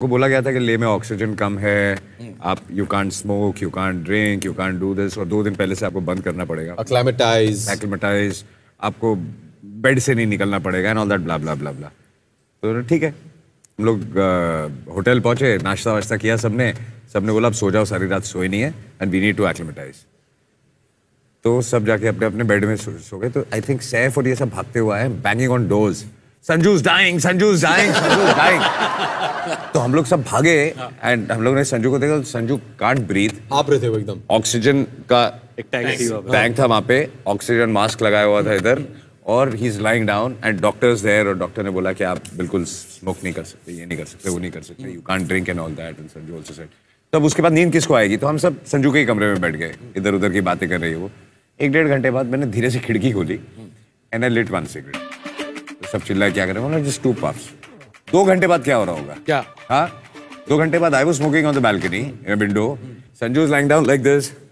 को बोला गया था कि ले में ऑक्सीजन कम है हम्म। आप you can't smoke you can't drink you can't do this और दो दिन पहले से आपको बंद करना पड़ेगा अक्लाइमेटाइज एक्लेमेटाइज आपको बेड से नहीं निकलना पड़ेगा and all that blah blah blah blah तो ठीक है हम लोग होटल पहुंचे नाश्ता वाश्ता किया सबने सबने बोला आप सो जाओ सारी रात सोए नहीं है and we need to acclimatize तो सब जाके अपने अपने बेड में सो, गए तो आई थिंक सैफ और ये सब भागते हुआ है banging on doors Sanju's dying Sanju's dying Sanju's dying तो हम लोग सब भागे एंड हाँ। हम लोग ने संजू को देखा तो संजू कांट ब्रीथ आप रहे थे एकदम ऑक्सीजन का एक टैंक टैंक था वहां पे ऑक्सीजन मास्क लगाया हुआ था इधर और he is lying down and doctors there और डॉक्टर ने बोला कि आप बिल्कुल स्मोक नहीं कर सकते ये नहीं कर सकते वो नहीं कर सकते you can't drink and all that and Sanju also said तब उसके बाद नींद किसको आएगी तो हम सब संजू के ही कमरे में बैठ गए इधर उधर की बातें कर रही है वो एक डेढ़ घंटे बाद मैंने धीरे से खिड़की खोली and I lit one cigarette सब चिल्ला क्या करें बोला जस्ट टू पफ्स दो घंटे बाद क्या हो रहा होगा क्या हाँ दो घंटे बाद आई वो smoking on the balcony window Sanju is lying down like this